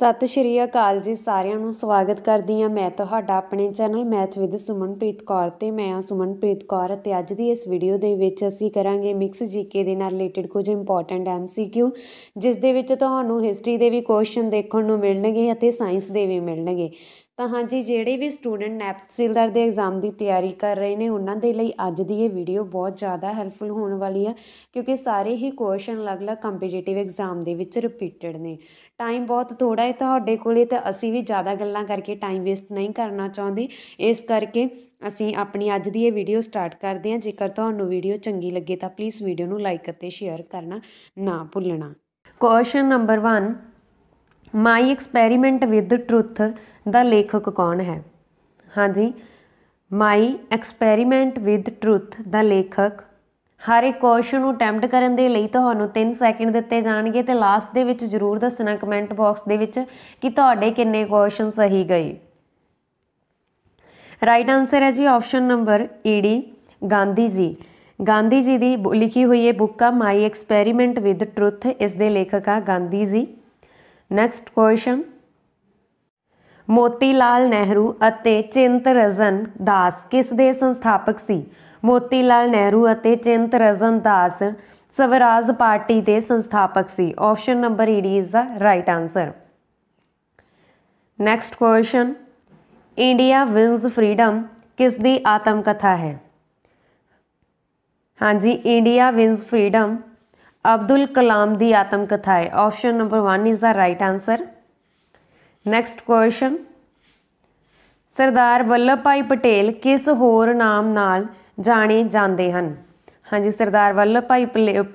ਸਤਿ ਸ਼੍ਰੀ ਅਕਾਲ ਜੀ ਸਾਰਿਆਂ ਨੂੰ ਸਵਾਗਤ ਕਰਦੀ ਹਾਂ ਮੈਂ ਤੁਹਾਡਾ ਆਪਣੇ channel math with Sumanpreet Kaur ਤੇ ਮੈਂ ਆ ਸੁਮਨਪ੍ਰੀਤ ਕੌਰ ਤੇ ਅੱਜ ਦੀ ਇਸ ਵੀਡੀਓ ਦੇ ਵਿੱਚ ਅਸੀਂ ਕਰਾਂਗੇ ਮਿਕਸ ਜੀਕੇ ਦੇ ਨਾਲ ਰਿਲੇਟਡ ਕੁਝ ਇੰਪੋਰਟੈਂਟ ਐਮਸੀਕਿਊ ਜਿਸ ਦੇ ਵਿੱਚ ਤੁਹਾਨੂੰ ਹਿਸਟਰੀ ਦੇ ਵੀ ਕੁਐਸਚਨ ਦੇਖਣ ਨੂੰ ਮਿਲਣਗੇ ਅਤੇ ਸਾਇੰਸ ਦੇ ਵੀ ਮਿਲਣਗੇ ਤਾਂ ਹਾਂਜੀ ਜਿਹੜੇ ਵੀ ਸਟੂਡੈਂਟ ਨੈਪਸੀਲਰ ਦੇ ਐਗਜ਼ਾਮ ਦੀ ਤਿਆਰੀ ਕਰ ਰਹੇ ਨੇ ਉਹਨਾਂ ਦੇ ਲਈ ਅੱਜ ਦੀ ਇਹ ਵੀਡੀਓ ਬਹੁਤ ਜ਼ਿਆਦਾ ਹੈਲਪਫੁਲ ਹੋਣ ਵਾਲੀ ਆ ਕਿਉਂਕਿ ਸਾਰੇ ਹੀ ਕੁਐਸਚਨ ਅਲੱਗ-ਅਲੱਗ ਕੰਪੀਟੀਟਿਵ ਐਗਜ਼ਾਮ ਦੇ ਵਿੱਚ ਰਿਪੀਟਡ ਨੇ ਟਾਈਮ ਬਹੁਤ ਥੋੜਾ ਹੈ ਤੁਹਾਡੇ ਕੋਲੇ ਤਾਂ ਅਸੀਂ ਵੀ ਜ਼ਿਆਦਾ ਗੱਲਾਂ ਕਰਕੇ ਟਾਈਮ ਵੇਸਟ ਨਹੀਂ ਕਰਨਾ ਚਾਹੁੰਦੇ ਇਸ ਕਰਕੇ ਅਸੀਂ ਆਪਣੀ ਅੱਜ ਦੀ ਇਹ ਵੀਡੀਓ ਸਟਾਰਟ ਕਰਦੇ ਹਾਂ ਜੇਕਰ ਤੁਹਾਨੂੰ ਵੀਡੀਓ ਚੰਗੀ ਲੱਗੇ ਤਾਂ ਪਲੀਜ਼ ਵੀਡੀਓ ਨੂੰ ਲਾਈਕ ਅਤੇ ਸ਼ੇਅਰ ਕਰਨਾ ਨਾ ਭੁੱਲਣਾ question number 1 my experiment with truth ਦਾ ਲੇਖਕ ਕੌਣ ਹੈ ਹਾਂਜੀ ਮਾਈ ਐਕਸਪੈਰੀਮੈਂਟ ਵਿਦ ਟਰੂਥ ਦਾ ਲੇਖਕ ਹਰ ਇੱਕ ਕੁਐਸਚਨ ਨੂੰ ਅਟੈਂਪਟ ਕਰਨ ਦੇ ਲਈ ਤੁਹਾਨੂੰ 3 ਸੈਕਿੰਡ ਦਿੱਤੇ ਜਾਣਗੇ ਤੇ ਲਾਸਟ ਦੇ ਵਿੱਚ ਜਰੂਰ ਦੱਸਣਾ ਕਮੈਂਟ ਬਾਕਸ ਦੇ ਵਿੱਚ ਕਿ ਤੁਹਾਡੇ ਕਿੰਨੇ ਕੁਐਸਚਨ ਸਹੀ ਗਏ ਰਾਈਟ ਆਨਸਰ ਹੈ ਜੀ ਆਪਸ਼ਨ ਨੰਬਰ ਈਡੀ ਗਾਂਧੀ ਜੀ ਗਾਂਧੀ ਜੀ ਦੀ ਲਿਖੀ ਹੋਈ ਇਹ ਬੁੱਕ ਆ ਮਾਈ ਐਕਸਪੈਰੀਮੈਂਟ ਵਿਦ ਟਰੁੱਥ ਇਸ ਦੇ ਲੇਖਕ ਆ ਗਾਂਧੀ ਜੀ ਨੈਕਸਟ ਕੁਐਸਚਨ ਮੋਤੀ ਲਾਲ ਨਹਿਰੂ ਅਤੇ ਚਿੰਤ ਰਜਨ ਦਾਸ ਕਿਸ ਦੇ ਸੰਸਥਾਪਕ ਸੀ ਮੋਤੀ ਲਾਲ ਨਹਿਰੂ ਅਤੇ ਚਿੰਤ ਰਜਨ ਦਾਸ ਸਵਰਾਜ ਪਾਰਟੀ ਦੇ ਸੰਸਥਾਪਕ ਸੀ ਆਪਸ਼ਨ ਨੰਬਰ ਈ is the right answer next question India wins freedom ਕਿਸ ਦੀ ਆਤਮ ਕਥਾ ਹੈ ਹਾਂਜੀ India wins freedom Abdul Kalam ਦੀ ਆਤਮ ਕਥਾ ਹੈ option number 1 is the right answer next question Sardar Vallabh Bhai Patel ਕਿਸ ਹੋਰ ਨਾਮ ਨਾਲ ਜਾਣੇ ਜਾਂਦੇ ਹਨ ਹਾਂਜੀ ਸਰਦਾਰ ਵੱਲਭ ਭਾਈ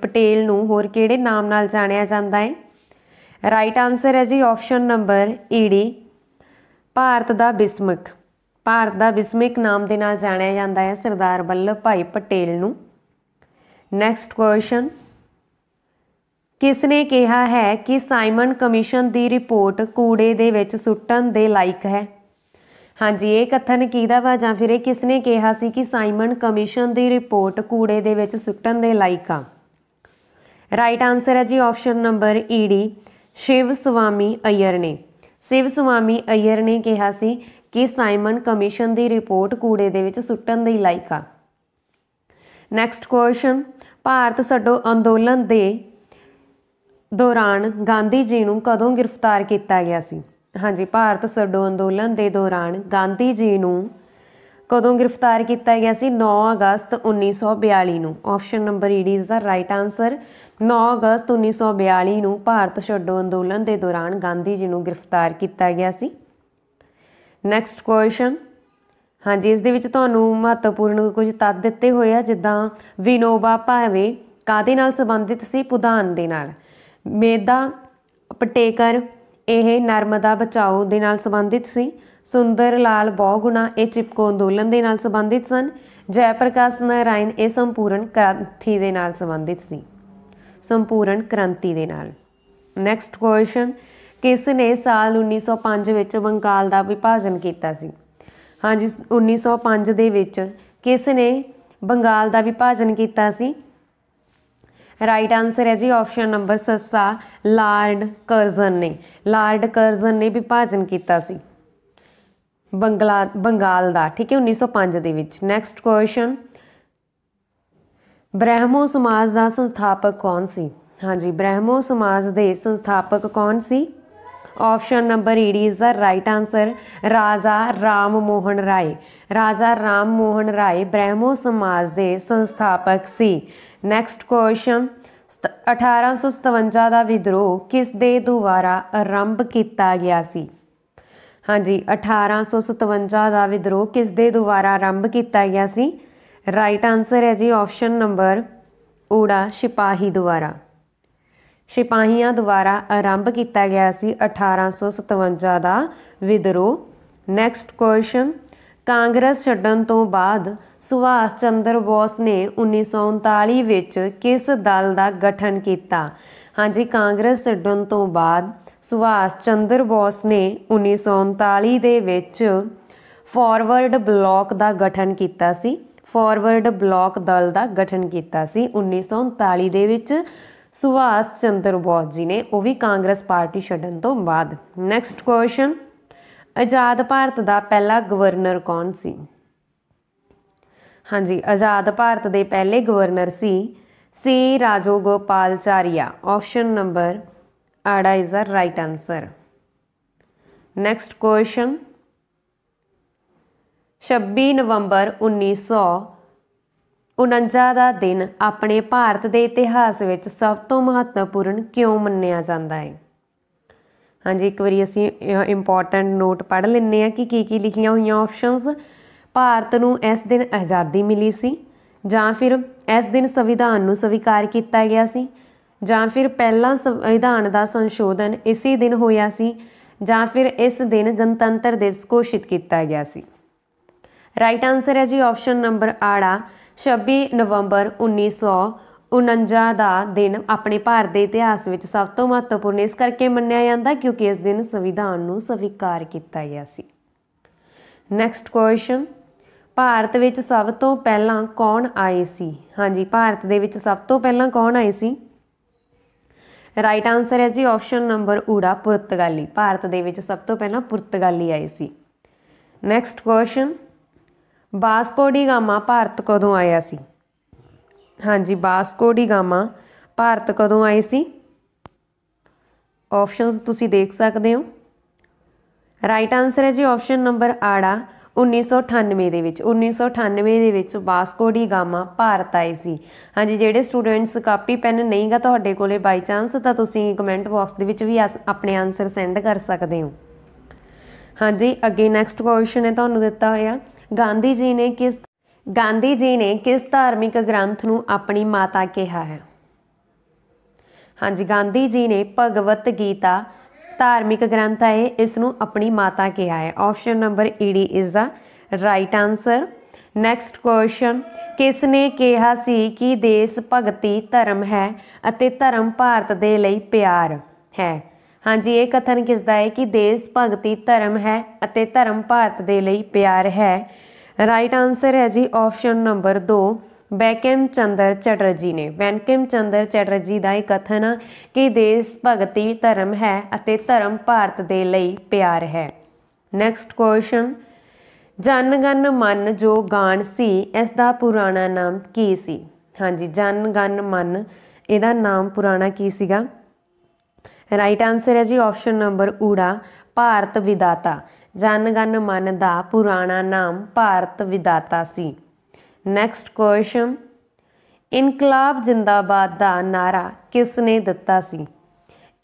ਪਟੇਲ ਨੂੰ ਹੋਰ ਕਿਹੜੇ ਨਾਮ ਨਾਲ ਜਾਣਿਆ ਜਾਂਦਾ ਹੈ ਰਾਈਟ ਆਨਸਰ ਹੈ ਜੀ ਆਪਸ਼ਨ ਨੰਬਰ ਈਡੀ ਭਾਰਤ ਦਾ ਬਿਸਮਕ ਭਾਰਤ ਦਾ ਬਿਸਮਿਕ ਨਾਮ ਦੇ ਨਾਲ ਜਾਣਿਆ ਜਾਂਦਾ ਹੈ ਸਰਦਾਰ ਵੱਲਭ ਭਾਈ ਪਟੇਲ ਨੂੰ ਨੈਕਸਟ ਕੁਐਸਚਨ ਕਿਸ ਨੇ ਕਿਹਾ ਹੈ ਕਿ ਸਾਈਮਨ ਕਮਿਸ਼ਨ ਦੀ ਰਿਪੋਰਟ ਕੂੜੇ ਦੇ ਵਿੱਚ ਸੁੱਟਣ ਦੇ ਲਾਇਕ ਹੈ ਹਾਂਜੀ ਇਹ ਕਥਨ ਕਿਹਦਾ ਵਾ ਜਾਂ ਫਿਰ ਇਹ ਕਿਸ ਨੇ ਕਿਹਾ ਸੀ ਕਿ ਸਾਈਮਨ ਕਮਿਸ਼ਨ ਦੀ ਰਿਪੋਰਟ ਕੂੜੇ ਦੇ ਵਿੱਚ ਸੁੱਟਣ ਦੇ ਲਾਇਕ ਆ ਰਾਈਟ ਆਨਸਰ ਹੈ ਜੀ ਆਪਸ਼ਨ ਨੰਬਰ ਈਡੀ ਸ਼ਿਵ ਸੁਵਾਮੀ ਅਯਰ ਨੇ ਸ਼ਿਵ ਸੁਵਾਮੀ ਅਯਰ ਨੇ ਕਿਹਾ ਸੀ ਕਿ ਸਾਈਮਨ ਕਮਿਸ਼ਨ ਦੀ ਰਿਪੋਰਟ ਕੂੜੇ ਦੇ ਵਿੱਚ ਸੁੱਟਣ ਦੇ ਲਾਇਕ ਆ ਨੈਕਸਟ ਕੁਐਸਚਨ ਭਾਰਤ ਛੱਡੋ ਅੰਦੋਲਨ ਦੇ ਦੌਰਾਨ ਗਾਂਧੀ ਜੀ ਨੂੰ ਕਦੋਂ ਗ੍ਰਿਫਤਾਰ ਕੀਤਾ ਗਿਆ ਸੀ ਹਾਂਜੀ ਭਾਰਤ ਛੱਡੋ ਅੰਦੋਲਨ ਦੇ ਦੌਰਾਨ ਗਾਂਧੀ ਜੀ ਨੂੰ ਕਦੋਂ ਗ੍ਰਿਫਤਾਰ ਕੀਤਾ ਗਿਆ ਸੀ 9 ਅਗਸਤ 1942 ਨੂੰ ਆਪਸ਼ਨ ਨੰਬਰ ਈ ਇਜ਼ ਦਾ ਰਾਈਟ ਆਨਸਰ 9 ਅਗਸਤ 1942 ਨੂੰ ਭਾਰਤ ਛੱਡੋ ਅੰਦੋਲਨ ਦੇ ਦੌਰਾਨ ਗਾਂਧੀ ਜੀ ਨੂੰ ਗ੍ਰਿਫਤਾਰ ਕੀਤਾ ਗਿਆ ਸੀ ਨੈਕਸਟ ਕੁਐਸਚਨ ਹਾਂਜੀ ਇਸ ਦੇ ਵਿੱਚ ਤੁਹਾਨੂੰ ਮਹੱਤਵਪੂਰਨ ਕੁਝ ਤੱਤ ਦਿੱਤੇ ਹੋਏ ਆ ਜਿੱਦਾਂ ਵਿਨੋਬਾ ਭਾਵੇ ਕਾਦੇ ਨਾਲ ਸੰਬੰਧਿਤ ਸੀ ਪ੍ਰਧਾਨ ਦੇ ਨਾਲ ਮੇਦਾ ਪਟੇਕਰ ਇਹ ਨਰਮਦਾ ਬਚਾਓ ਦੇ ਨਾਲ ਸੰਬੰਧਿਤ ਸੀ ਸੁੰਦਰ ਲਾਲ ਬਹੁਗੁਣਾ ਇਹ ਚਿਪਕੋ ਅੰਦੋਲਨ ਦੇ ਨਾਲ ਸੰਬੰਧਿਤ ਸਨ ਜੈ ਪ੍ਰਕਾਸ਼ ਨਾਰਾਇਣ ਇਹ ਸੰਪੂਰਨ ਕ੍ਰਾਂਤੀ ਦੇ ਨਾਲ ਸੰਬੰਧਿਤ ਸੀ ਸੰਪੂਰਨ ਕ੍ਰਾਂਤੀ ਦੇ ਨਾਲ ਨੈਕਸਟ ਕੁਐਸਚਨ ਕਿਸ ਨੇ ਸਾਲ 1905 ਵਿੱਚ ਬੰਗਾਲ ਦਾ ਵਿਭਾਜਨ ਕੀਤਾ ਸੀ ਹਾਂਜੀ 1905 ਦੇ ਵਿੱਚ ਕਿਸ ਨੇ ਬੰਗਾਲ ਦਾ ਵਿਭਾਜਨ ਕੀਤਾ ਸੀ ਰਾਈਟ ਆਨਸਰ ਹੈ ਜੀ ਆਪਸ਼ਨ ਨੰਬਰ 7 ਲਾਰਡ ਕਰਜ਼ਨ ਨੇ ਲਾਰਡ ਕਰਜ਼ਨ ਨੇ ਵਿਭਾਜਨ ਕੀਤਾ ਸੀ ਬੰਗਲਾ ਬੰਗਾਲ ਦਾ ਠੀਕ ਹੈ 1905 ਦੇ ਵਿੱਚ ਨੈਕਸਟ ਕੁਐਸਚਨ ਬ੍ਰਹਮੋ ਸਮਾਜ ਦਾ ਸੰਸਥਾਪਕ ਕੌਣ ਸੀ ਹਾਂਜੀ ਬ੍ਰਹਮੋ ਸਮਾਜ ਦੇ ਸੰਸਥਾਪਕ ਕੌਣ ਸੀ ਆਪਸ਼ਨ ਨੰਬਰ ਈ is the right answer Raja Ram Mohan ਰਾਏ ਰਾਜਾ ਰਾਮ ਮੋਹਨ ਰਾਏ ਬ੍ਰਹਮੋ ਸਮਾਜ ਦੇ ਸੰਸਥਾਪਕ ਸੀ ਨੈਕਸਟ ਕੁਐਸਚਨ 1857 ਦਾ ਵਿਦਰੋਹ ਕਿਸ ਦੇ ਦੁਆਰਾ ਆਰੰਭ ਕੀਤਾ ਗਿਆ ਸੀ ਹਾਂਜੀ 1857 ਦਾ ਵਿਦਰੋਹ ਕਿਸ ਦੇ ਦੁਆਰਾ ਆਰੰਭ ਕੀਤਾ ਗਿਆ ਸੀ ਰਾਈਟ ਆਨਸਰ ਹੈ ਜੀ ਆਪਸ਼ਨ ਨੰਬਰ ਊੜਾ ਸਿਪਾਹੀ ਦੁਆਰਾ ਸਿਪਾਹੀਆਂ ਦੁਆਰਾ ਆਰੰਭ ਕੀਤਾ ਗਿਆ ਸੀ 1857 ਦਾ ਵਿਦਰੋਹ ਨੈਕਸਟ ਕੁਐਸਚਨ ਕਾਂਗਰਸ ਛੱਡਣ ਤੋਂ ਬਾਅਦ ਸੁਭਾਸ਼ ਚੰਦਰ ਬੋਸ ਨੇ 1939 ਵਿੱਚ ਕਿਸ ਦਲ ਦਾ ਗਠਨ ਕੀਤਾ ਹਾਂਜੀ ਕਾਂਗਰਸ ਛੱਡਣ ਤੋਂ ਬਾਅਦ ਸੁਭਾਸ਼ ਚੰਦਰ ਬੋਸ ਨੇ 1939 ਦੇ ਵਿੱਚ ਫਾਰਵਰਡ ਬਲਾਕ ਦਾ ਗਠਨ ਕੀਤਾ ਸੀ ਫਾਰਵਰਡ ਬਲਾਕ ਦਲ ਦਾ ਗਠਨ ਕੀਤਾ ਸੀ 1939 ਦੇ ਵਿੱਚ ਸੁਭਾਸ਼ ਚੰਦਰ ਬੋਸ ਜੀ ਨੇ ਉਹ ਵੀ ਕਾਂਗਰਸ ਪਾਰਟੀ ਛੱਡਣ ਤੋਂ ਬਾਅਦ ਨੈਕਸਟ ਕੁਐਸਚਨ ਆਜ਼ਾਦ ਭਾਰਤ ਦਾ ਪਹਿਲਾ ਗਵਰਨਰ ਕੌਣ ਸੀ ਹਾਂਜੀ ਆਜ਼ਾਦ ਭਾਰਤ ਦੇ ਪਹਿਲੇ ਗਵਰਨਰ ਸੀ C Rajagopalachari option number ਆੜਾ is the right answer next question 26 ਨਵੰਬਰ 1949 ਦਾ ਦਿਨ ਆਪਣੇ ਭਾਰਤ ਦੇ ਇਤਿਹਾਸ ਵਿੱਚ ਸਭ ਤੋਂ ਮਹੱਤਵਪੂਰਨ ਕਿਉਂ ਮੰਨਿਆ ਜਾਂਦਾ ਹੈ ਹਾਂਜੀ ਇੱਕ ਵਾਰੀ ਅਸੀਂ ਇੰਪੋਰਟੈਂਟ ਨੋਟ ਪੜ੍ਹ ਲੈਂਦੇ ਆ ਕਿ ਕੀ ਕੀ ਲਿਖੀਆਂ ਹੋਈਆਂ ਆਪਸ਼ਨਸ ਭਾਰਤ ਨੂੰ ਇਸ ਦਿਨ ਆਜ਼ਾਦੀ ਮਿਲੀ ਸੀ ਜਾਂ ਫਿਰ ਇਸ ਦਿਨ ਸੰਵਿਧਾਨ ਨੂੰ ਸਵੀਕਾਰ ਕੀਤਾ ਗਿਆ ਸੀ ਜਾਂ ਫਿਰ ਪਹਿਲਾ ਸੰਵਿਧਾਨ ਦਾ ਸੰਸ਼ੋਧਨ ਇਸੇ ਦਿਨ ਹੋਇਆ ਸੀ ਜਾਂ ਫਿਰ ਇਸ ਦਿਨ ਗਣਤੰਤਰ ਦਿਵਸ ਘੋਸ਼ਿਤ ਕੀਤਾ ਗਿਆ ਸੀ ਰਾਈਟ ਆਨਸਰ ਹੈ ਜੀ ਆਪਸ਼ਨ ਨੰਬਰ ਆੜਾ 26 ਨਵੰਬਰ 1900 49 ਦਾ ਦਿਨ ਆਪਣੇ ਭਾਰਤ ਦੇ ਇਤਿਹਾਸ ਵਿੱਚ ਸਭ ਤੋਂ ਮਹੱਤਵਪੂਰਨ ਇਸ ਕਰਕੇ ਮੰਨਿਆ ਜਾਂਦਾ ਕਿਉਂਕਿ ਇਸ ਦਿਨ ਸੰਵਿਧਾਨ ਨੂੰ ਸਵੀਕਾਰ ਕੀਤਾ ਗਿਆ ਸੀ ਨੈਕਸਟ ਕੁਐਸਚਨ ਭਾਰਤ ਵਿੱਚ ਸਭ ਤੋਂ ਪਹਿਲਾਂ ਕੌਣ ਆਏ ਸੀ ਹਾਂਜੀ ਭਾਰਤ ਦੇ ਵਿੱਚ ਸਭ ਤੋਂ ਪਹਿਲਾਂ ਕੌਣ ਆਏ ਸੀ ਰਾਈਟ ਆਨਸਰ ਹੈ ਜੀ ਆਪਸ਼ਨ ਨੰਬਰ ਊੜਾ ਪੁਰਤਗਾਲੀ ਭਾਰਤ ਦੇ ਵਿੱਚ ਸਭ ਤੋਂ ਪਹਿਲਾਂ ਪੁਰਤਗਾਲੀ ਆਏ ਸੀ next question Vasco da Gama Bharat ਕਦੋਂ ਆਇਆ ਸੀ ਹਾਂਜੀ ਬਾਸਕੋ ਡੀ ਗਾਮਾ ਭਾਰਤ ਕਦੋਂ ਆਏ ਸੀ ਆਪਸ਼ਨਸ ਤੁਸੀਂ ਦੇਖ ਸਕਦੇ ਹੋ ਰਾਈਟ ਆਨਸਰ ਹੈ ਜੀ ਆਪਸ਼ਨ ਨੰਬਰ ਆੜਾ 1998 ਦੇ ਵਿੱਚ 1998 ਦੇ ਵਿੱਚ ਬਾਸਕੋ ਡੀ ਗਾਮਾ ਭਾਰਤ ਆਏ ਸੀ ਹਾਂਜੀ ਜਿਹੜੇ ਸਟੂਡੈਂਟਸ ਕਾਪੀ ਪੈਨ ਨਹੀਂਗਾ ਤੁਹਾਡੇ ਕੋਲੇ ਬਾਈ ਚਾਂਸ ਤਾਂ ਤੁਸੀਂ ਕਮੈਂਟ ਬਾਕਸ ਦੇ ਵਿੱਚ ਵੀ ਆਪਣੇ ਆਨਸਰ ਸੈਂਡ ਕਰ ਸਕਦੇ ਹੋ ਹਾਂਜੀ ਅੱਗੇ ਨੈਕਸਟ ਕੁਐਸਚਨ ਹੈ ਤੁਹਾਨੂੰ ਦਿੱਤਾ ਹੋਇਆ ਗਾਂਧੀ ਜੀ ਨੇ ਕਿਸ ਗਾਂਧੀ ਜੀ ਨੇ ਕਿਸ ਧਾਰਮਿਕ ਗ੍ਰੰਥ ਨੂੰ ਆਪਣੀ ਮਾਤਾ ਕਿਹਾ ਹੈ ਹਾਂਜੀ ਗਾਂਧੀ ਜੀ ਨੇ ਭਗਵਤ ਗੀਤਾ ਧਾਰਮਿਕ ਗ੍ਰੰਥ ਹੈ ਇਸ ਨੂੰ ਆਪਣੀ ਮਾਤਾ ਕਿਹਾ ਹੈ ਆਪਸ਼ਨ ਨੰਬਰ ਈਡੀ is the right answer next question ਕਿਸ ਨੇ ਕਿਹਾ ਸੀ ਕਿ ਦੇਸ਼ ਭਗਤੀ ਧਰਮ ਹੈ ਅਤੇ ਧਰਮ ਭਾਰਤ ਦੇ ਲਈ ਪਿਆਰ ਹੈ ਹਾਂਜੀ ਇਹ ਕਥਨ ਕਿਸ ਦਾ ਹੈ ਕਿ ਦੇਸ਼ ਭਗਤੀ ਧਰਮ ਹੈ ਅਤੇ ਧਰਮ ਭਾਰਤ ਦੇ ਲਈ ਪਿਆਰ ਹੈ ਰਾਈਟ ਆਨਸਰ ਹੈ ਜੀ ਆਪਸ਼ਨ ਨੰਬਰ 2 ਬੈਕਮ ਚੰਦਰ ਚਟਰਜੀ ਨੇ ਵੈਨਕਮ ਚੰਦਰ ਚਟਰਜੀ ਦਾ ਇਹ ਕਥਨ ਹੈ ਕਿ ਦੇਸ਼ ਭਗਤੀ ਧਰਮ ਹੈ ਅਤੇ ਧਰਮ ਭਾਰਤ ਦੇ ਲਈ ਪਿਆਰ ਹੈ ਨੈਕਸਟ ਕੁਐਸਚਨ ਜਨ ਗਨ ਮਨ ਜੋ ਗਾਣ ਸੀ ਇਸ ਦਾ ਪੁਰਾਣਾ ਨਾਮ ਕੀ ਸੀ ਹਾਂਜੀ ਜਨ ਗਨ ਮਨ ਇਹਦਾ ਨਾਮ ਪੁਰਾਣਾ ਕੀ ਸੀਗਾ ਰਾਈਟ ਆਨਸਰ ਹੈ ਜੀ ਆਪਸ਼ਨ ਨੰਬਰ ਊੜਾ ਭਾਰਤ ਵਿਦਾਤਾ ਜਨ ਗਨ ਮਨ ਦਾ ਪੁਰਾਣਾ ਨਾਮ ਭਾਰਤ ਵਿਦਾਤਾ ਸੀ ਨੈਕਸਟ ਕੁਐਸਚਨ ਇਨਕਲਾਬ ਜਿੰਦਾਬਾਦ ਦਾ ਨਾਰਾ ਕਿਸ ਨੇ ਦਿੱਤਾ ਸੀ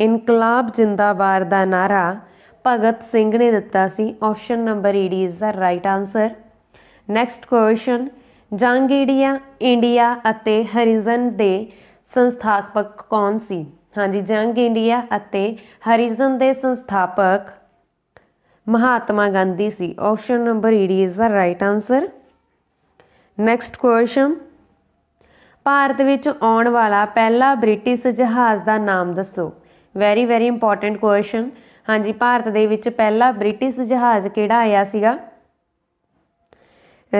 ਇਨਕਲਾਬ ਜਿੰਦਾਬਾਦ ਦਾ ਨਾਰਾ ਭਗਤ ਸਿੰਘ ਨੇ ਦਿੱਤਾ ਸੀ ਆਪਸ਼ਨ ਨੰਬਰ ਈਡ is the right answer next question ਜੰਗੀੜੀਆ ਇੰਡੀਆ ਅਤੇ ਹਰੀਜ਼ਨ ਦੇ ਸੰਸਥਾਪਕ ਕੌਣ ਸੀ ਹਾਂਜੀ ਜੰਗ ਇੰਡੀਆ ਅਤੇ ਹਰੀਜ਼ਨ ਦੇ ਸੰਸਥਾਪਕ ਮਹਾਤਮਾ ਗਾਂਧੀ ਸੀ ਆਪਸ਼ਨ ਨੰਬਰ ਈ is the right answer next question Bharat ਵਿੱਚ ਆਉਣ ਵਾਲਾ ਪਹਿਲਾ ਬ੍ਰਿਟਿਸ਼ ਜਹਾਜ਼ ਦਾ ਨਾਮ ਦੱਸੋ ਵੈਰੀ ਵੈਰੀ ਇੰਪੋਰਟੈਂਟ ਕੁਐਸਚਨ ਹਾਂਜੀ ਭਾਰਤ ਦੇ ਵਿੱਚ ਪਹਿਲਾ ਬ੍ਰਿਟਿਸ਼ ਜਹਾਜ਼ ਕਿਹੜਾ ਆਇਆ ਸੀਗਾ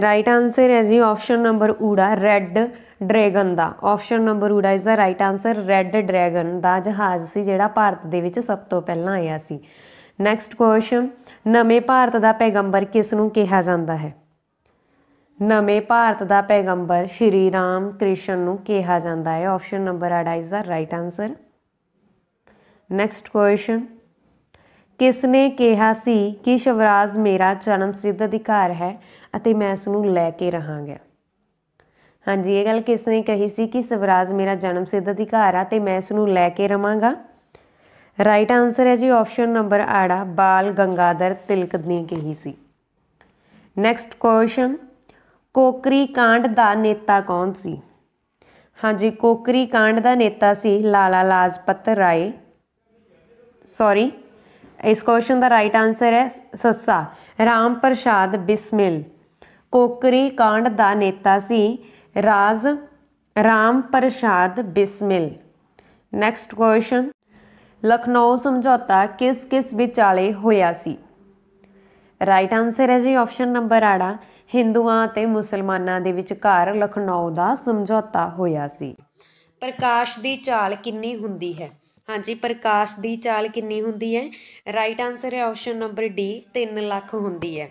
ਰਾਈਟ ਆਨਸਰ ਹੈ ਜੀ ਆਪਸ਼ਨ ਨੰਬਰ ਊੜਾ ਰੈੱਡ ਡਰੈਗਨ ਦਾ ਆਪਸ਼ਨ ਨੰਬਰ ਊੜਾ is the right answer Red Dragon ਦਾ ਜਹਾਜ਼ ਸੀ ਜਿਹੜਾ ਭਾਰਤ ਦੇ ਵਿੱਚ ਸਭ ਤੋਂ ਪਹਿਲਾਂ ਆਇਆ ਸੀ ਨੈਕਸਟ ਕੁਐਸਚਨ ਨਵੇਂ ਭਾਰਤ ਦਾ ਪੈਗੰਬਰ ਕਿਸ ਨੂੰ ਕਿਹਾ ਜਾਂਦਾ ਹੈ ਨਵੇਂ ਭਾਰਤ ਦਾ ਪੈਗੰਬਰ ਸ਼੍ਰੀ ਰਾਮ ਕ੍ਰਿਸ਼ਨ ਨੂੰ ਕਿਹਾ ਜਾਂਦਾ ਹੈ option number 8 is the right answer next question ਕਿਸ ਨੇ ਕਿਹਾ ਸੀ ਕਿ ਸ਼ਵਰਾਜ ਮੇਰਾ ਜਨਮ ਸਿੱਧ ਅਧਿਕਾਰ ਹੈ ਅਤੇ ਮੈਂ ਇਸ ਨੂੰ ਲੈ ਕੇ ਰਹਾਂਗਾ ਹਾਂਜੀ ਇਹ ਗੱਲ ਕਿਸ ਨੇ ਕਹੀ ਸੀ ਕਿ ਸ਼ਵਰਾਜ ਮੇਰਾ ਜਨਮ ਸਿੱਧ ਅਧਿਕਾਰ ਆ ਤੇ ਮੈਂ ਇਸ ਨੂੰ ਲੈ ਕੇ ਰਵਾਂਗਾ ਰਾਈਟ ਆਨਸਰ ਹੈ ਜੀ ਆਪਸ਼ਨ ਨੰਬਰ ਆੜਾ ਬਾਲ ਗੰਗਾਧਰ ਤਿਲਕ ਨੇ ਕਹੀ ਸੀ ਨੈਕਸਟ ਕੁਐਸਚਨ ਕੋਕਰੀ ਕਾਂਡ ਦਾ ਨੇਤਾ ਕੌਣ ਸੀ ਹਾਂਜੀ ਕੋਕਰੀ ਕਾਂਡ ਦਾ ਨੇਤਾ ਸੀ ਲਾਲਾ ਲਾਜਪਤ ਰਾਏ ਸੌਰੀ ਇਸ ਕੁਐਸਚਨ ਦਾ ਰਾਈਟ ਆਨਸਰ ਹੈ ਸੱਸਾ ਰਾਮ ਪ੍ਰਸ਼ਾਦ ਬਿਸਮਿਲ ਕੋਕਰੀ ਕਾਂਡ ਦਾ ਨੇਤਾ ਸੀ ਰਾਜ ਰਾਮ ਪ੍ਰਸ਼ਾਦ ਬਿਸਮਿਲ ਨੈਕਸਟ ਕੁਐਸਚਨ ਲਖਨਊ ਸਮਝੌਤਾ ਕਿਸ ਕਿਸ ਵਿਚਾਲੇ ਹੋਇਆ ਸੀ ਰਾਈਟ ਆਨਸਰ ਹੈ ਜੀ ਆਪਸ਼ਨ ਨੰਬਰ 8 ਹਿੰਦੂਆਂ ਅਤੇ ਮੁਸਲਮਾਨਾਂ ਦੇ ਵਿਚਕਾਰ ਲਖਨਊ ਦਾ ਸਮਝੌਤਾ ਹੋਇਆ ਸੀ ਪ੍ਰਕਾਸ਼ ਦੀ ਚਾਲ ਕਿੰਨੀ ਹੁੰਦੀ ਹੈ ਹਾਂਜੀ ਪ੍ਰਕਾਸ਼ ਦੀ ਚਾਲ ਕਿੰਨੀ ਹੁੰਦੀ ਹੈ ਰਾਈਟ ਆਨਸਰ ਹੈ ਆਪਸ਼ਨ ਨੰਬਰ ਡੀ 3 ਲੱਖ ਹੁੰਦੀ ਹੈ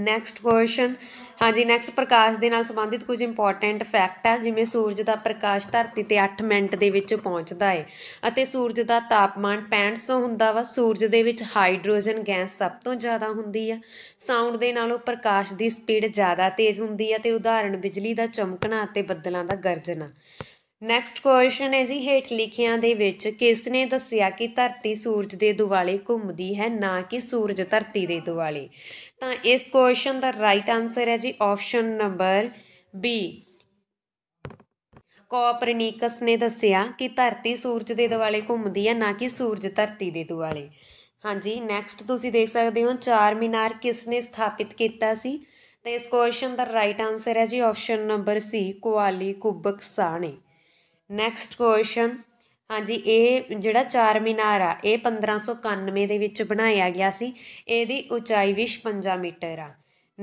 ਨੈਕਸਟ ਕੁਐਸਚਨ ਹਾਂਜੀ ਨੈਕਸਟ ਪ੍ਰਕਾਸ਼ ਦੇ ਨਾਲ ਸੰਬੰਧਿਤ ਕੁਝ ਇੰਪੋਰਟੈਂਟ ਫੈਕਟ ਆ ਜਿਵੇਂ ਸੂਰਜ ਦਾ ਪ੍ਰਕਾਸ਼ ਧਰਤੀ ਤੇ 8 ਮਿੰਟ ਦੇ ਵਿੱਚ ਪਹੁੰਚਦਾ ਹੈ ਅਤੇ ਸੂਰਜ ਦਾ ਤਾਪਮਾਨ 6500 ਹੁੰਦਾ ਵਾ ਸੂਰਜ ਦੇ ਵਿੱਚ ਹਾਈਡਰੋਜਨ ਗੈਸ ਸਭ ਤੋਂ ਜ਼ਿਆਦਾ ਹੁੰਦੀ ਆ ਸਾਊਂਡ ਦੇ ਨਾਲੋਂ ਪ੍ਰਕਾਸ਼ ਦੀ ਸਪੀਡ ਜ਼ਿਆਦਾ ਤੇਜ਼ ਹੁੰਦੀ ਆ ਤੇ ਉਦਾਹਰਣ ਬਿਜਲੀ ਦਾ ਚਮਕਣਾ ਅਤੇ ਬੱਦਲਾਂ ਦਾ ਗਰਜਣਾ ਨੈਕਸਟ ਕੁਐਸਚਨ ਹੈ ਜੀ ਹੇਠ ਲਿਖਿਆਂ ਦੇ ਵਿੱਚ ਕਿਸ ਨੇ ਦੱਸਿਆ ਕਿ ਧਰਤੀ ਸੂਰਜ ਦੇ ਦੁਆਲੇ ਘੁੰਮਦੀ ਹੈ ਨਾ ਕਿ ਸੂਰਜ ਧਰਤੀ ਦੇ ਦੁਆਲੇ ਤਾਂ ਇਸ ਕੁਐਸਚਨ ਦਾ ਰਾਈਟ ਆਨਸਰ ਹੈ ਜੀ ਆਪਸ਼ਨ ਨੰਬਰ ਬੀ ਕੋਪਰਨਿਕਸ ਨੇ ਦੱਸਿਆ ਕਿ ਧਰਤੀ ਸੂਰਜ ਦੇ ਦੁਆਲੇ ਘੁੰਮਦੀ ਹੈ ਨਾ ਕਿ ਸੂਰਜ ਧਰਤੀ ਦੇ ਦੁਆਲੇ ਹਾਂਜੀ ਨੈਕਸਟ ਤੁਸੀਂ ਦੇਖ ਸਕਦੇ ਹੋ ਚਾਰ ਮੀਨਾਰ ਕਿਸ ਨੇ ਸਥਾਪਿਤ ਕੀਤਾ ਸੀ ਤਾਂ ਇਸ ਕੁਐਸਚਨ ਦਾ ਰਾਈਟ ਆਨਸਰ ਹੈ ਜੀ ਆਪਸ਼ਨ ਨੰਬਰ ਸੀ ਕੁਆਲੀ ਕੁਬਕ ਨੈਕਸਟ ਕੁਐਸਚਨ ਹਾਂਜੀ ਇਹ ਜਿਹੜਾ ਚਾਰ ਮੀਨਾਰ ਆ ਇਹ 1591 ਦੇ ਵਿੱਚ ਬਣਾਇਆ ਗਿਆ ਸੀ ਇਹਦੀ ਉਚਾਈ 55 ਮੀਟਰ ਆ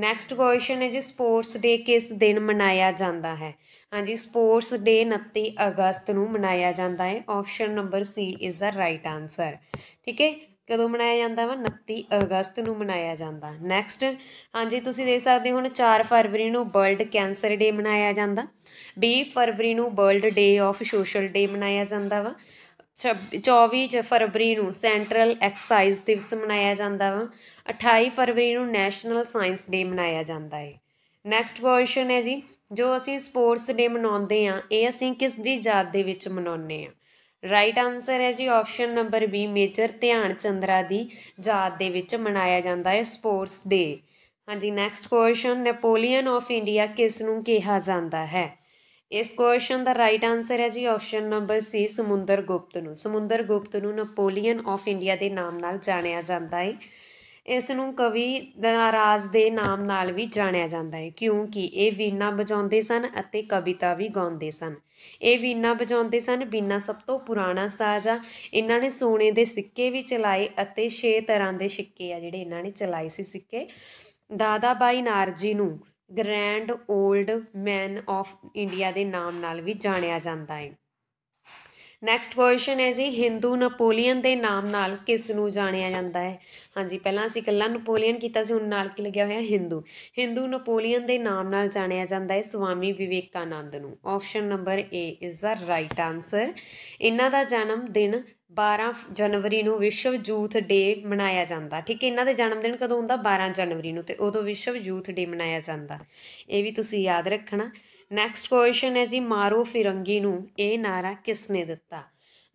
ਨੈਕਸਟ ਕੁਐਸਚਨ ਹੈ ਜੀ ਸਪੋਰਟਸ ਡੇ ਕਿਸ ਦਿਨ ਮਨਾਇਆ ਜਾਂਦਾ ਹੈ ਹਾਂਜੀ ਸਪੋਰਟਸ ਡੇ 29 ਅਗਸਤ ਨੂੰ ਮਨਾਇਆ ਜਾਂਦਾ ਹੈ option number C is the right answer ਠੀਕ ਹੈ ਕਦੋਂ ਮਨਾਇਆ ਜਾਂਦਾ ਵਾ 29 ਅਗਸਤ ਨੂੰ ਮਨਾਇਆ ਜਾਂਦਾ ਨੈਕਸਟ ਹਾਂਜੀ ਤੁਸੀਂ ਦੇਖ ਸਕਦੇ ਹੋ ਹੁਣ 4 ਫਰਵਰੀ ਨੂੰ ਵਰਲਡ ਕੈਂਸਰ ਡੇ ਮਨਾਇਆ ਜਾਂਦਾ 20 ਫਰਵਰੀ ਨੂੰ world day of social day ਮਨਾਇਆ ਜਾਂਦਾ ਵਾ 24 ਫਰਵਰੀ ਨੂੰ ਸੈਂਟਰਲ ਐਕਸਰਸਾਈਜ਼ ਦਿਵਸ ਮਨਾਇਆ ਜਾਂਦਾ ਵਾ 28 ਫਰਵਰੀ ਨੂੰ ਨੈਸ਼ਨਲ ਸਾਇੰਸ ਡੇ ਮਨਾਇਆ ਜਾਂਦਾ ਹੈ ਨੈਕਸਟ ਕੁਐਸਚਨ ਹੈ ਜੀ ਜੋ ਅਸੀਂ ਸਪੋਰਟਸ ਡੇ ਮਨਾਉਂਦੇ ਆ ਇਹ ਅਸੀਂ ਕਿਸ ਦੀ ਯਾਦ ਦੇ ਵਿੱਚ ਮਨਾਉਂਦੇ ਆ ਰਾਈਟ ਆਨਸਰ ਹੈ ਜੀ ਆਪਸ਼ਨ ਨੰਬਰ ਬੀ ਮੇਜਰ ਧਿਆਨ ਚੰਦਰਾ ਦੀ ਯਾਦ ਦੇ ਵਿੱਚ ਮਨਾਇਆ ਜਾਂਦਾ ਹੈ ਸਪੋਰਟਸ ਡੇ ਹਾਂਜੀ next question Napoleon of India ਕਿਸ ਨੂੰ ਕਿਹਾ ਜਾਂਦਾ ਹੈ ਇਸ ਕੁਐਸਚਨ ਦਾ ਰਾਈਟ ਆਨਸਰ ਹੈ ਜੀ ਆਪਸ਼ਨ ਨੰਬਰ ਸੀ ਸਮੁੰਦਰ ਗੁਪਤ ਨੂੰ ਸਮੁੰਦਰ ਗੁਪਤ ਨੂੰ ਨੈਪੋਲੀਅਨ ਆਫ ਇੰਡੀਆ ਦੇ ਨਾਮ ਨਾਲ ਜਾਣਿਆ ਜਾਂਦਾ ਹੈ ਇਸ ਨੂੰ ਕਵੀ ਦਨਾਰਾਜ ਦੇ ਨਾਮ ਨਾਲ ਵੀ ਜਾਣਿਆ ਜਾਂਦਾ ਹੈ ਕਿਉਂਕਿ ਇਹ ਵੀਨਾ ਵਜਾਉਂਦੇ ਸਨ ਅਤੇ ਕਵਿਤਾ ਵੀ ਗਾਉਂਦੇ ਸਨ ਇਹ ਵੀਨਾ ਵਜਾਉਂਦੇ ਸਨ ਵੀਨਾ ਸਭ ਤੋਂ ਪੁਰਾਣਾ ਸਾਜ਼ ਆ ਇਹਨਾਂ ਨੇ ਸੋਨੇ ਦੇ ਸਿੱਕੇ ਵੀ ਚਲਾਏ ਅਤੇ 6 ਤਰ੍ਹਾਂ ਦੇ ਸਿੱਕੇ ਆ ਜਿਹੜੇ ਇਹਨਾਂ ਨੇ ਚਲਾਏ ਸੀ ਸਿੱਕੇ ਦਾਦਾ ਬਾਈ ਨਾਰਜੀ ਨੂੰ grand old man of India ਦੇ ਨਾਮ ਨਾਲ ਵੀ ਜਾਣਿਆ ਜਾਂਦਾ ਹੈ ਨੈਕਸਟ ਕੁਐਸਚਨ ਹੈ ਜੀ ਹਿੰਦੂ ਨਪੋਲੀਅਨ ਦੇ ਨਾਮ ਨਾਲ ਕਿਸ ਨੂੰ ਜਾਣਿਆ ਜਾਂਦਾ ਹੈ ਹਾਂਜੀ ਪਹਿਲਾਂ ਅਸੀਂ ਕੱਲਾ ਨਪੋਲੀਅਨ ਕੀਤਾ ਸੀ ਹੁਣ ਨਾਲ ਕੀ ਲੱਗਿਆ ਹੋਇਆ ਹਿੰਦੂ ਹਿੰਦੂ ਨਪੋਲੀਅਨ ਦੇ ਨਾਮ ਨਾਲ ਜਾਣਿਆ ਜਾਂਦਾ ਹੈ ਸੁਆਮੀ ਵਿਵੇਕਾਨੰਦ ਨੂੰ option number A is the right answer ਇਹਨਾਂ ਦਾ ਜਨਮ ਦਿਨ 12 ਜਨਵਰੀ ਨੂੰ ਵਿਸ਼ਵ ਯੂਥ ਡੇ ਮਨਾਇਆ ਜਾਂਦਾ ਠੀਕ ਹੈ ਇਹਨਾਂ ਦੇ ਜਨਮ ਦਿਨ ਕਦੋਂ ਹੁੰਦਾ 12 ਜਨਵਰੀ ਨੂੰ ਤੇ ਉਦੋਂ ਵਿਸ਼ਵ ਯੂਥ ਡੇ ਮਨਾਇਆ ਜਾਂਦਾ ਇਹ ਵੀ ਤੁਸੀਂ ਯਾਦ ਰੱਖਣਾ ਨੈਕਸਟ ਕੁਐਸਚਨ ਹੈ ਜੀ ਮਾਰੋ ਫਿਰੰਗੀ ਨੂੰ ਇਹ ਨਾਰਾ ਕਿਸ ਨੇ ਦਿੱਤਾ